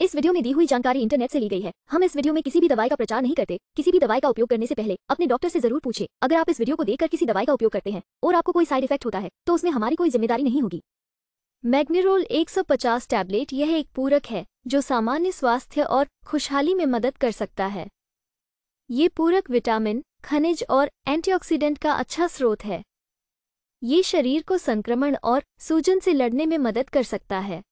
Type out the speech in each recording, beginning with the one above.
इस वीडियो में दी हुई जानकारी इंटरनेट से ली गई है हम इस वीडियो में किसी भी दवाई का प्रचार नहीं करते किसी भी दवाई का उपयोग करने से पहले अपने डॉक्टर से जरूर पूछे अगर आप इस वीडियो को देखकर किसी दवाई का उपयोग करते हैं और आपको कोई साइड इफेक्ट होता है तो उसमें हमारी कोई जिम्मेदारी नहीं होगी मैग्नेरोल एक टैबलेट यह एक पूरक है जो सामान्य स्वास्थ्य और खुशहाली में मदद कर सकता है ये पूरक विटामिन खनिज और एंटीऑक्सीडेंट का अच्छा स्रोत है ये शरीर को संक्रमण और सूजन से लड़ने में मदद कर सकता है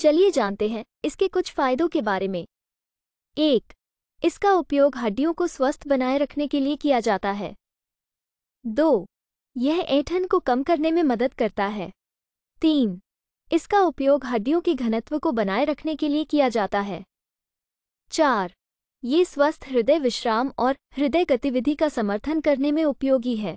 चलिए जानते हैं इसके कुछ फायदों के बारे में एक इसका उपयोग हड्डियों को स्वस्थ बनाए रखने के लिए किया जाता है दो यह ऐठन को कम करने में मदद करता है तीन इसका उपयोग हड्डियों के घनत्व को बनाए रखने के लिए किया जाता है चार ये स्वस्थ हृदय विश्राम और हृदय गतिविधि का समर्थन करने में उपयोगी है